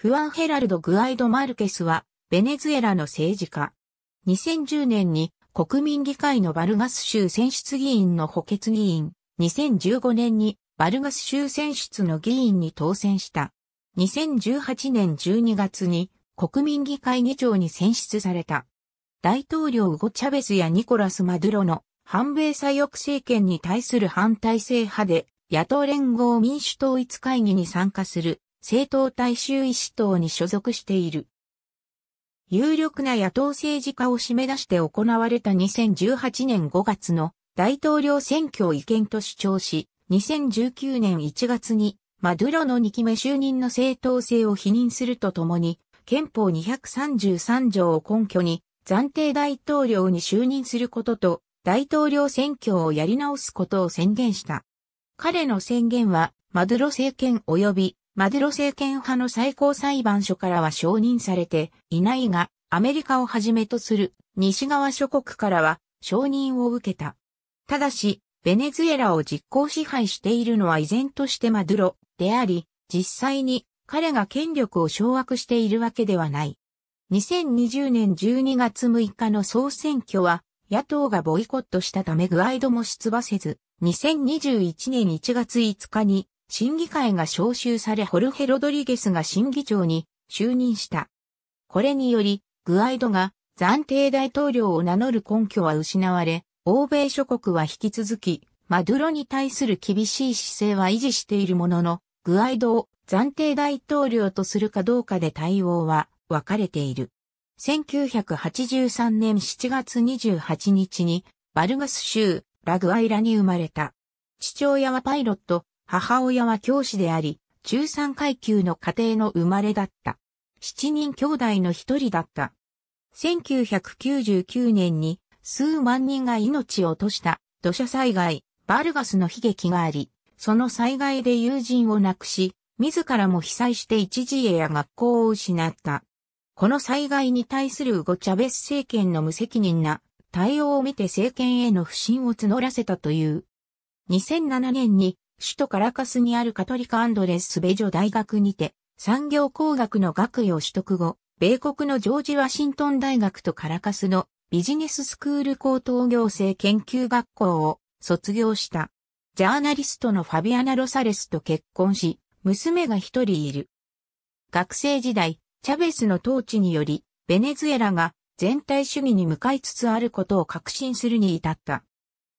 フアン・ヘラルド・グアイド・マルケスは、ベネズエラの政治家。2010年に国民議会のバルガス州選出議員の補欠議員、2015年にバルガス州選出の議員に当選した。2018年12月に国民議会議長に選出された。大統領ウゴ・チャベスやニコラス・マドゥロの反米左翼政権に対する反対制派で野党連合民主統一会議に参加する政党大衆医師党に所属している。有力な野党政治家を締め出して行われた2018年5月の大統領選挙を違憲と主張し、2019年1月にマドゥロの2期目就任の正当性を否認するとともに、憲法233条を根拠に暫定大統領に就任することと大統領選挙をやり直すことを宣言した。彼の宣言はマドゥロ政権及びマデロ政権派の最高裁判所からは承認されていないが、アメリカをはじめとする西側諸国からは承認を受けた。ただし、ベネズエラを実行支配しているのは依然としてマドゥロであり、実際に彼が権力を掌握しているわけではない。2020年12月6日の総選挙は、野党がボイコットしたため具合ども出馬せず、2021年1月5日に審議会が招集されホルヘ・ロドリゲスが審議長に就任した。これにより、グアイドが暫定大統領を名乗る根拠は失われ、欧米諸国は引き続き、マドゥロに対する厳しい姿勢は維持しているものの、グアイドを暫定大統領とするかどうかで対応は分かれている。1983年7月28日にバルガス州ラグアイラに生まれた。父親はパイロット、母親は教師であり、中産階級の家庭の生まれだった。七人兄弟の一人だった。1999年に数万人が命を落とした土砂災害、バルガスの悲劇があり、その災害で友人を亡くし、自らも被災して一時家や学校を失った。この災害に対するウゴ・チャベス政権の無責任な対応を見て政権への不信を募らせたという。2007年に首都カラカスにあるカトリカ・アンドレス・ベジョ大学にて、産業工学の学位を取得後、米国のジョージ・ワシントン大学とカラカスのビジネススクール高等行政研究学校を卒業した。ジャーナリストのファビアナ・ロサレスと結婚し、娘が一人いる。学生時代、チャベスの統治により、ベネズエラが全体主義に向かいつつあることを確信するに至った。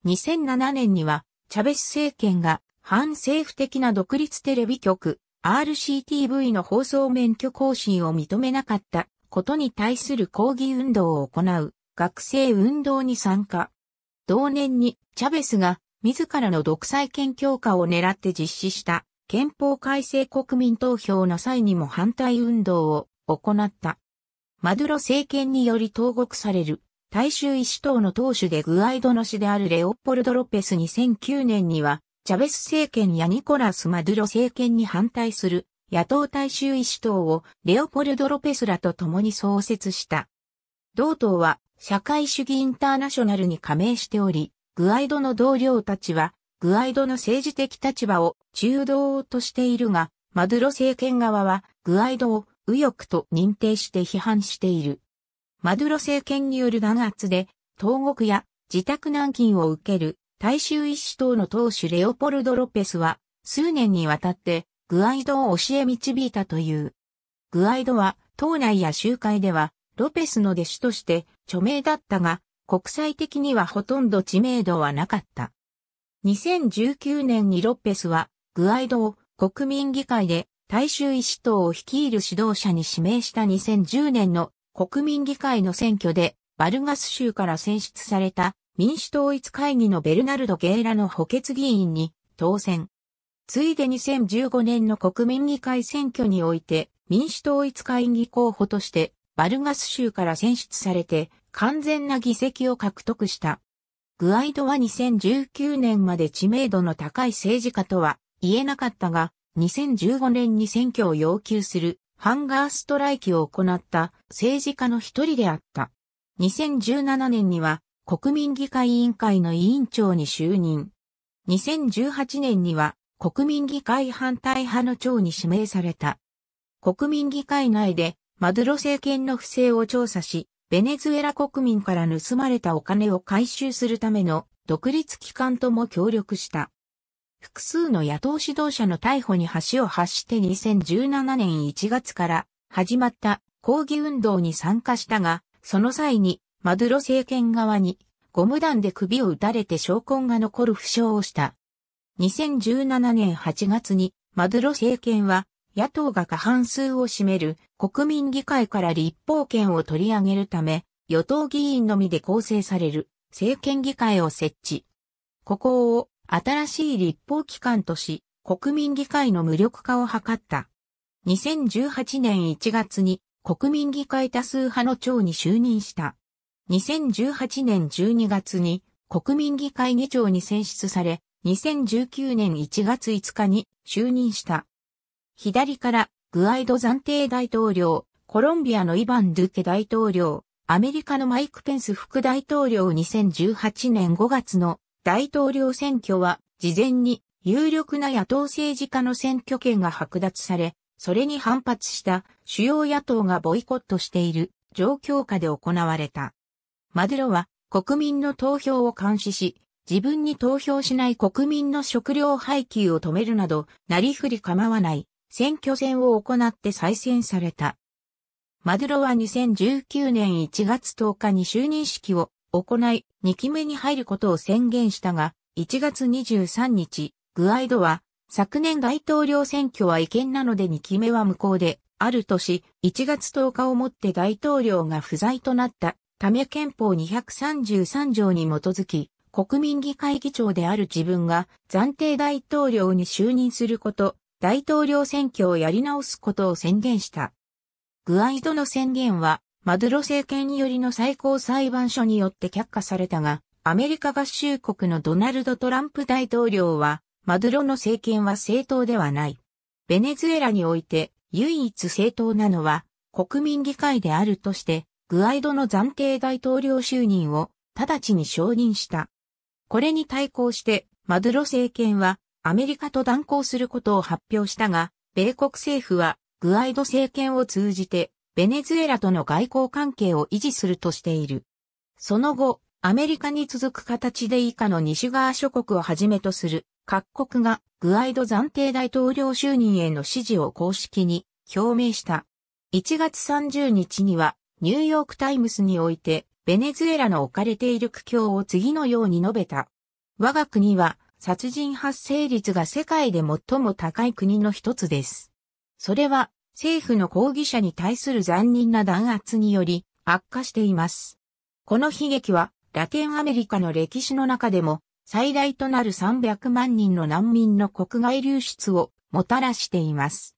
2007年には、チャベス政権が反政府的な独立テレビ局 RCTV の放送免許更新を認めなかったことに対する抗議運動を行う学生運動に参加。同年にチャベスが自らの独裁権強化を狙って実施した憲法改正国民投票の際にも反対運動を行った。マドゥロ政権により投獄される大衆医師党の党首でグアイドの師であるレオポルド・ロペス2009年にはチャベス政権やニコラス・マドゥロ政権に反対する野党大衆医師党をレオポルド・ロペスらと共に創設した。同党は社会主義インターナショナルに加盟しており、グアイドの同僚たちは、グアイドの政治的立場を中道としているが、マドゥロ政権側は、グアイドを右翼と認定して批判している。マドゥロ政権による弾圧で、投獄や自宅軟禁を受ける大衆一子党の党首レオポルド・ロペスは、数年にわたって、グアイドを教え導いたという。グアイドは、党内や集会では、ロペスの弟子として著名だったが、国際的にはほとんど知名度はなかった。2019年にロペスは、グアイドを国民議会で大衆一師党を率いる指導者に指名した2010年の国民議会の選挙でバルガス州から選出された民主統一会議のベルナルド・ゲーラの補欠議員に当選。ついで2015年の国民議会選挙において民主統一会議候補としてバルガス州から選出されて完全な議席を獲得した。グアイドは2019年まで知名度の高い政治家とは言えなかったが、2015年に選挙を要求するハンガーストライキを行った政治家の一人であった。2017年には国民議会委員会の委員長に就任。2018年には国民議会反対派の長に指名された。国民議会内でマドロ政権の不正を調査し、ベネズエラ国民から盗まれたお金を回収するための独立機関とも協力した。複数の野党指導者の逮捕に橋を発して2017年1月から始まった抗議運動に参加したが、その際にマドゥロ政権側にゴム弾で首を撃たれて証拠が残る負傷をした。2017年8月にマドゥロ政権は野党が過半数を占める国民議会から立法権を取り上げるため与党議員のみで構成される政権議会を設置。ここを新しい立法機関とし国民議会の無力化を図った。2018年1月に国民議会多数派の長に就任した。2018年12月に国民議会議長に選出され、2019年1月5日に就任した。左からグアイド暫定大統領、コロンビアのイバン・ドゥケ大統領、アメリカのマイク・ペンス副大統領2018年5月の大統領選挙は事前に有力な野党政治家の選挙権が剥奪され、それに反発した主要野党がボイコットしている状況下で行われた。マドロは国民の投票を監視し、自分に投票しない国民の食料配給を止めるなど、なりふり構わない選挙戦を行って再選された。マドロは2019年1月10日に就任式を行い、2期目に入ることを宣言したが、1月23日、グアイドは、昨年大統領選挙は違憲なので2期目は無効で、ある年、1月10日をもって大統領が不在となったため憲法233条に基づき、国民議会議長である自分が暫定大統領に就任すること、大統領選挙をやり直すことを宣言した。グアイドの宣言は、マドロ政権によりの最高裁判所によって却下されたが、アメリカ合衆国のドナルド・トランプ大統領は、マドロの政権は正当ではない。ベネズエラにおいて唯一正当なのは国民議会であるとしてグアイドの暫定大統領就任を直ちに承認した。これに対抗して、マドゥロ政権はアメリカと断交することを発表したが、米国政府はグアイド政権を通じてベネズエラとの外交関係を維持するとしている。その後、アメリカに続く形で以下の西側諸国をはじめとする各国がグアイド暫定大統領就任への支持を公式に表明した。1月30日にはニューヨークタイムスにおいて、ベネズエラの置かれている苦境を次のように述べた。我が国は、殺人発生率が世界で最も高い国の一つです。それは、政府の抗議者に対する残忍な弾圧により、悪化しています。この悲劇は、ラテンアメリカの歴史の中でも、最大となる300万人の難民の国外流出をもたらしています。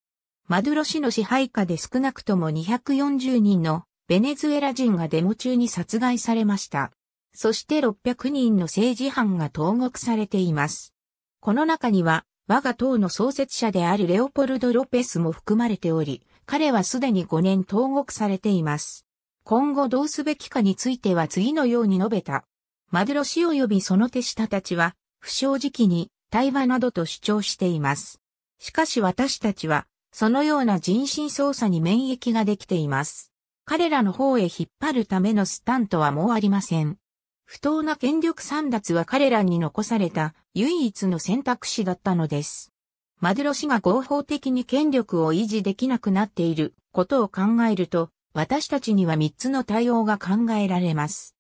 マドゥロ氏の支配下で少なくとも240人のベネズエラ人がデモ中に殺害されました。そして600人の政治犯が投獄されています。この中には、我が党の創設者であるレオポルド・ロペスも含まれており、彼はすでに5年投獄されています。今後どうすべきかについては次のように述べた。マドロ氏及びその手下たちは、不正直に対話などと主張しています。しかし私たちは、そのような人身操作に免疫ができています。彼らの方へ引っ張るためのスタントはもうありません。不当な権力散奪は彼らに残された唯一の選択肢だったのです。マドロ氏が合法的に権力を維持できなくなっていることを考えると、私たちには3つの対応が考えられます。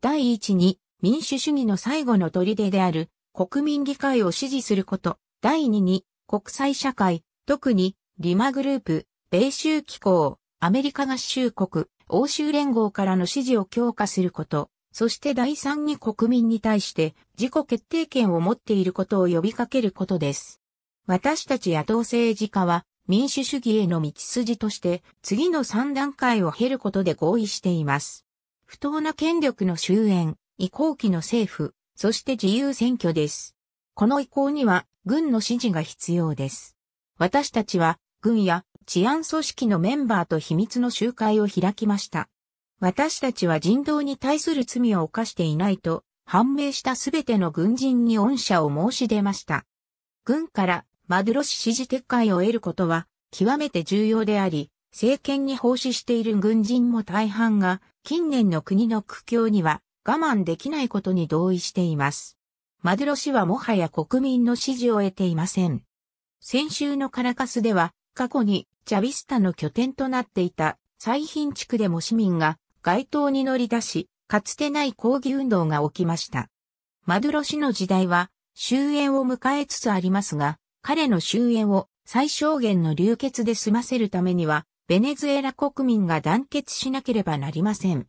第一に、民主主義の最後の砦である国民議会を支持すること。第二に、国際社会、特にリマグループ、米州機構、アメリカ合衆国、欧州連合からの支持を強化すること、そして第三に国民に対して自己決定権を持っていることを呼びかけることです。私たち野党政治家は民主主義への道筋として次の三段階を経ることで合意しています。不当な権力の終焉、移行期の政府、そして自由選挙です。この移行には軍の支持が必要です。私たちは軍や治安組織のメンバーと秘密の集会を開きました。私たちは人道に対する罪を犯していないと判明したすべての軍人に恩赦を申し出ました。軍からマドロ氏支持撤回を得ることは極めて重要であり、政権に奉仕している軍人も大半が近年の国の苦境には我慢できないことに同意しています。マドロ氏はもはや国民の支持を得ていません。先週のカラカスでは過去にチャビスタの拠点となっていた最貧地区でも市民が街頭に乗り出し、かつてない抗議運動が起きました。マドゥロ氏の時代は終焉を迎えつつありますが、彼の終焉を最小限の流血で済ませるためには、ベネズエラ国民が団結しなければなりません。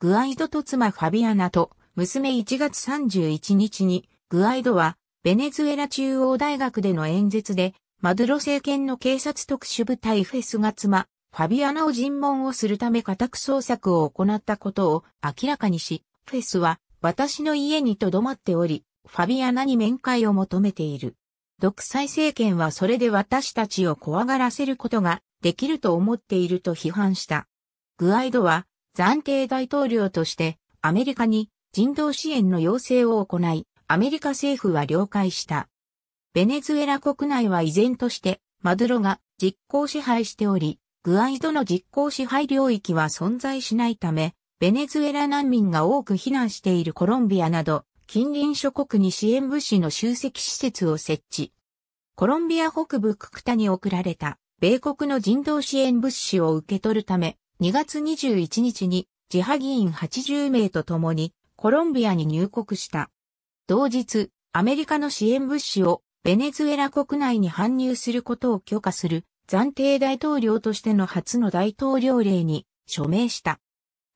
グアイドと妻ファビアナと娘1月31日に、グアイドはベネズエラ中央大学での演説でマドロ政権の警察特殊部隊フェスが妻、ファビアナを尋問をするため家宅捜索を行ったことを明らかにし、フェスは私の家に留まっており、ファビアナに面会を求めている。独裁政権はそれで私たちを怖がらせることができると思っていると批判した。グアイドは暫定大統領としてアメリカに人道支援の要請を行い、アメリカ政府は了解した。ベネズエラ国内は依然としてマドゥロが実効支配しており、グアイドの実効支配領域は存在しないため、ベネズエラ難民が多く避難しているコロンビアなど、近隣諸国に支援物資の集積施設を設置。コロンビア北部ククタに送られた、米国の人道支援物資を受け取るため、2月21日に自派議員80名と共にコロンビアに入国した。同日、アメリカの支援物資をベネズエラ国内に搬入することを許可する暫定大統領としての初の大統領令に署名した。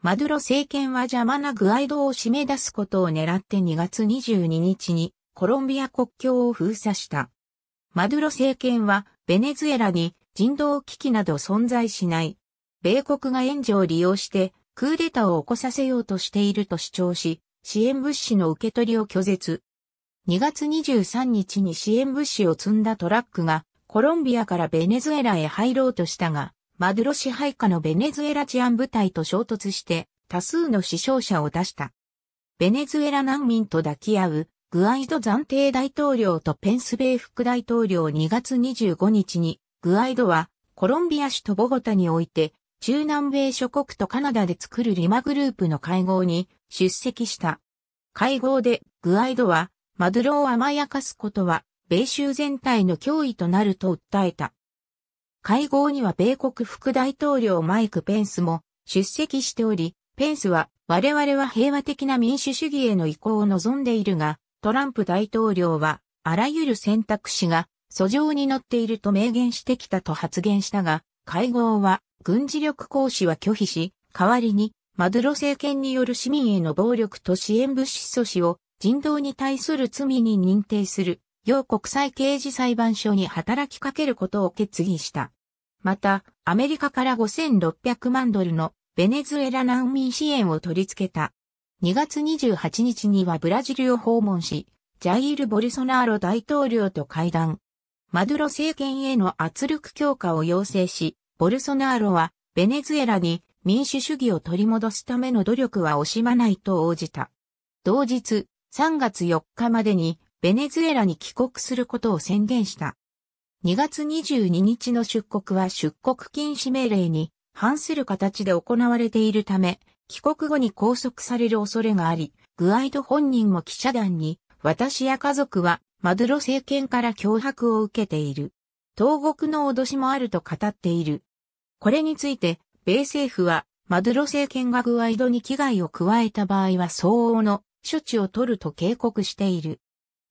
マドゥロ政権は邪魔なグアイドを締め出すことを狙って2月22日にコロンビア国境を封鎖した。マドゥロ政権はベネズエラに人道危機など存在しない。米国が援助を利用してクーデターを起こさせようとしていると主張し、支援物資の受け取りを拒絶、2月23日に支援物資を積んだトラックがコロンビアからベネズエラへ入ろうとしたが、マドロ支配下のベネズエラ治安部隊と衝突して多数の死傷者を出した。ベネズエラ難民と抱き合うグアイド暫定大統領とペンス米副大統領2月25日にグアイドはコロンビア首都ボゴタにおいて中南米諸国とカナダで作るリマグループの会合に出席した。会合でグアイドはマドゥロを甘やかすことは、米州全体の脅威となると訴えた。会合には米国副大統領マイク・ペンスも出席しており、ペンスは我々は平和的な民主主義への移行を望んでいるが、トランプ大統領はあらゆる選択肢が訴状に乗っていると明言してきたと発言したが、会合は軍事力行使は拒否し、代わりにマドゥロ政権による市民への暴力と支援物資阻止を人道に対する罪に認定する、要国際刑事裁判所に働きかけることを決議した。また、アメリカから5600万ドルのベネズエラ難民支援を取り付けた。2月28日にはブラジルを訪問し、ジャイール・ボルソナーロ大統領と会談。マドゥロ政権への圧力強化を要請し、ボルソナーロはベネズエラに民主主義を取り戻すための努力は惜しまないと応じた。同日、3月4日までにベネズエラに帰国することを宣言した。2月22日の出国は出国禁止命令に反する形で行われているため、帰国後に拘束される恐れがあり、グアイド本人も記者団に、私や家族はマドロ政権から脅迫を受けている。東国の脅しもあると語っている。これについて、米政府は、マドロ政権がグアイドに危害を加えた場合は相応の処置を取ると警告している。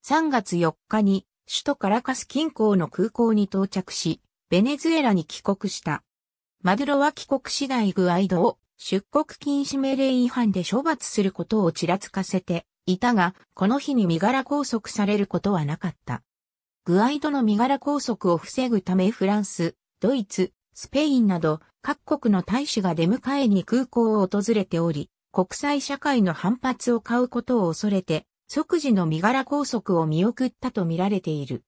3月4日に首都カラカス近郊の空港に到着し、ベネズエラに帰国した。マドロは帰国次第グアイドを出国禁止命令違反で処罰することをちらつかせていたが、この日に身柄拘束されることはなかった。グアイドの身柄拘束を防ぐためフランス、ドイツ、スペインなど各国の大使が出迎えに空港を訪れており、国際社会の反発を買うことを恐れて、即時の身柄拘束を見送ったとみられている。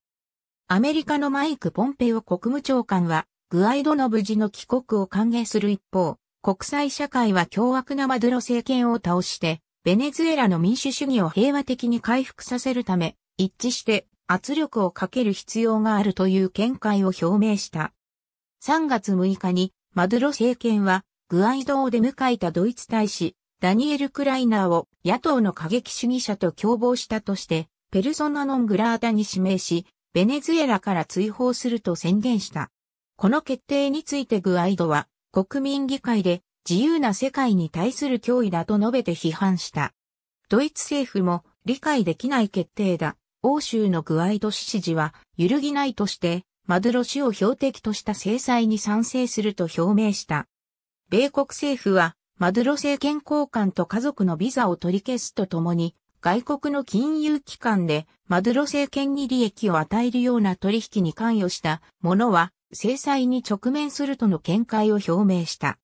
アメリカのマイク・ポンペオ国務長官は、グアイドの無事の帰国を歓迎する一方、国際社会は凶悪なマドゥロ政権を倒して、ベネズエラの民主主義を平和的に回復させるため、一致して圧力をかける必要があるという見解を表明した。3月6日に、マドゥロ政権は、グアイドを出迎えたドイツ大使、ダニエル・クライナーを野党の過激主義者と共謀したとして、ペルソナ・ノン・グラータに指名し、ベネズエラから追放すると宣言した。この決定についてグアイドは、国民議会で自由な世界に対する脅威だと述べて批判した。ドイツ政府も理解できない決定だ。欧州のグアイド支持は揺るぎないとして、マドロ氏を標的とした制裁に賛成すると表明した。米国政府はマドゥロ政権交換と家族のビザを取り消すとともに、外国の金融機関でマドゥロ政権に利益を与えるような取引に関与した者は制裁に直面するとの見解を表明した。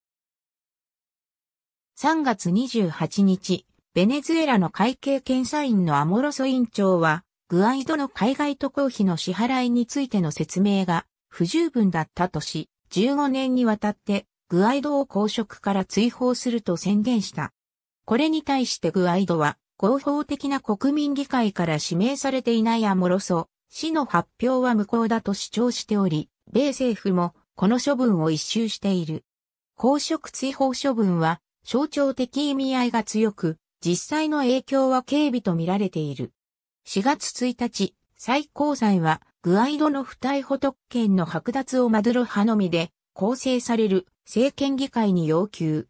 3月28日、ベネズエラの会計検査院のアモロソ委員長は、グアイドの海外渡航費の支払いについての説明が不十分だったとし、15年にわたってグアイドを公職から追放すると宣言した。これに対してグアイドは、合法的な国民議会から指名されていないアモロソ、死の発表は無効だと主張しており、米政府もこの処分を一周している。公職追放処分は象徴的意味合いが強く、実際の影響は軽微と見られている。4月1日、最高裁は、グアイドの不逮捕特権の剥奪をマドゥロ派のみで構成される政権議会に要求。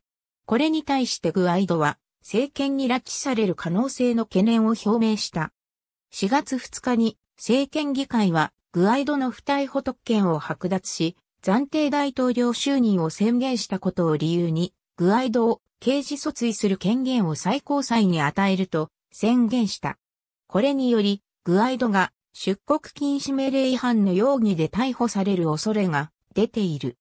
これに対してグアイドは、政権に拉致される可能性の懸念を表明した。4月2日に、政権議会は、グアイドの不逮捕特権を剥奪し、暫定大統領就任を宣言したことを理由に、グアイドを刑事訴追する権限を最高裁に与えると宣言した。これにより、グアイドが出国禁止命令違反の容疑で逮捕される恐れが出ている。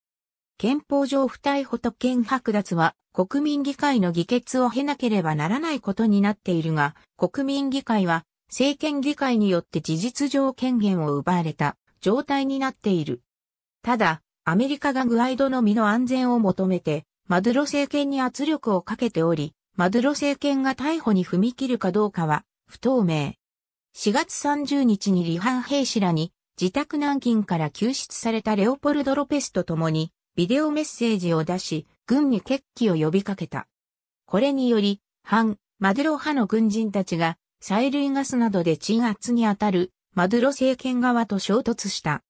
憲法上不逮捕と権剥奪は国民議会の議決を経なければならないことになっているが、国民議会は政権議会によって事実上権限を奪われた状態になっている。ただ、アメリカがグアイドの身の安全を求めて、マドゥロ政権に圧力をかけており、マドゥロ政権が逮捕に踏み切るかどうかは不透明。4月30日に離反兵士らに自宅軟禁から救出されたレオポルド・ロペスと共にビデオメッセージを出し、軍に決起を呼びかけた。これにより、反、マドゥロ派の軍人たちが、催涙ガスなどで鎮圧に当たる、マドゥロ政権側と衝突した。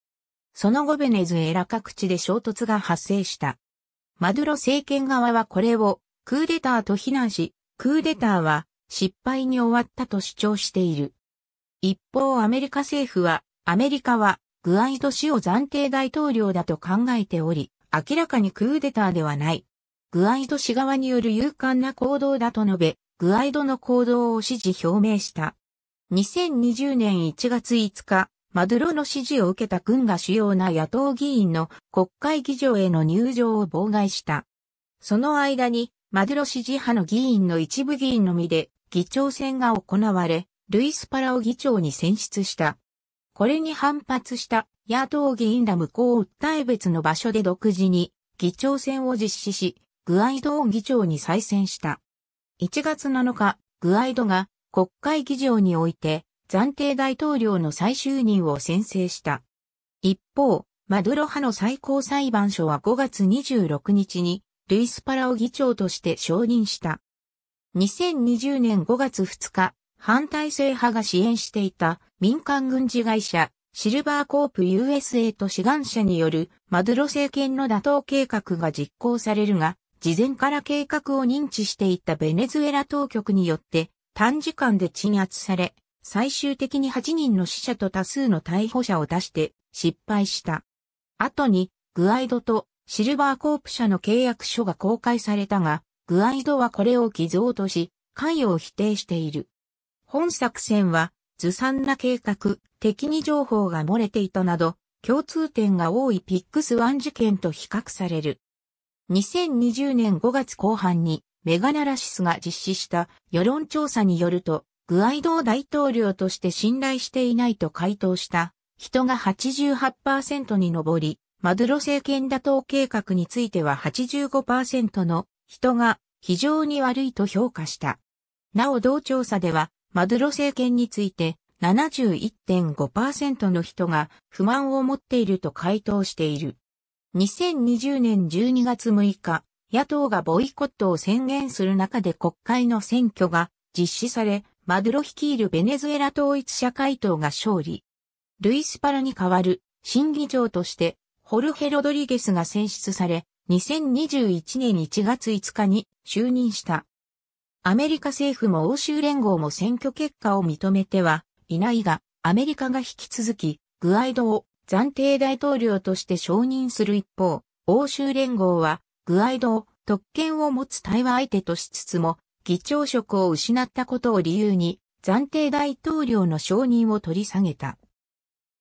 その後ベネズエラ各地で衝突が発生した。マドゥロ政権側はこれを、クーデターと非難し、クーデターは、失敗に終わったと主張している。一方アメリカ政府は、アメリカは、グアイド氏を暫定大統領だと考えており、明らかにクーデターではない。グアイド氏側による勇敢な行動だと述べ、グアイドの行動を支持表明した。2020年1月5日、マドゥロの支持を受けた軍が主要な野党議員の国会議場への入場を妨害した。その間に、マドゥロ支持派の議員の一部議員のみで議長選が行われ、ルイス・パラオ議長に選出した。これに反発した野党議員ら向こう訴え別の場所で独自に議長選を実施し、グアイドを議長に再選した。1月7日、グアイドが国会議場において暫定大統領の再就任を宣誓した。一方、マドロ派の最高裁判所は5月26日にルイスパラを議長として承認した。2020年5月2日、反体制派が支援していた民間軍事会社シルバーコープ USA と志願者によるマドロ政権の打倒計画が実行されるが、事前から計画を認知していたベネズエラ当局によって短時間で鎮圧され、最終的に8人の死者と多数の逮捕者を出して失敗した。後に、グアイドとシルバーコープ社の契約書が公開されたが、グアイドはこれを偽造とし、関与を否定している。本作戦は、ずさんな計画、敵に情報が漏れていたなど、共通点が多いピックスワン事件と比較される。2020年5月後半にメガナラシスが実施した世論調査によると、グアイド大統領として信頼していないと回答した人が88%に上り、マドロ政権打倒計画については85%の人が非常に悪いと評価した。なお同調査ではマドロ政権について71.5%の人が不満を持っていると回答している。2020年12月6日、野党がボイコットを宣言する中で国会の選挙が実施され、マドロ率いるベネズエラ統一社会党が勝利。ルイス・パラに代わる審議長としてホルヘ・ロドリゲスが選出され、2021年1月5日に就任した。アメリカ政府も欧州連合も選挙結果を認めてはいないが、アメリカが引き続き、グアイドを暫定大統領として承認する一方、欧州連合は、グアイドを特権を持つ対話相手としつつも、議長職を失ったことを理由に、暫定大統領の承認を取り下げた。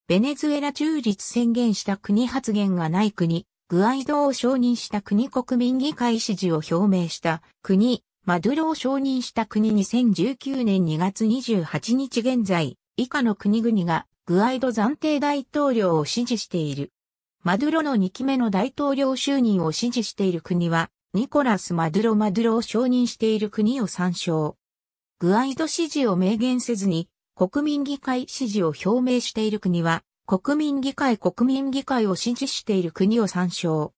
ベネズエラ中立宣言した国発言がない国、グアイドを承認した国国民議会支持を表明した国、マドゥロを承認した国2019年2月28日現在、以下の国々がグアイド暫定大統領を支持している。マドゥロの2期目の大統領就任を支持している国は、ニコラス・マドゥロ・マドゥロを承認している国を参照。グアイド支持を明言せずに、国民議会支持を表明している国は、国民議会国民議会を支持している国を参照。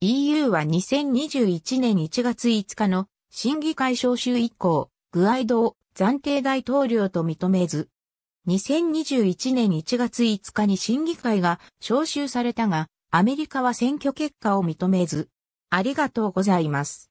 EU は2021年1月5日の審議会招集以降、グアイドを暫定大統領と認めず、2021年1月5日に審議会が招集されたが、アメリカは選挙結果を認めず、ありがとうございます。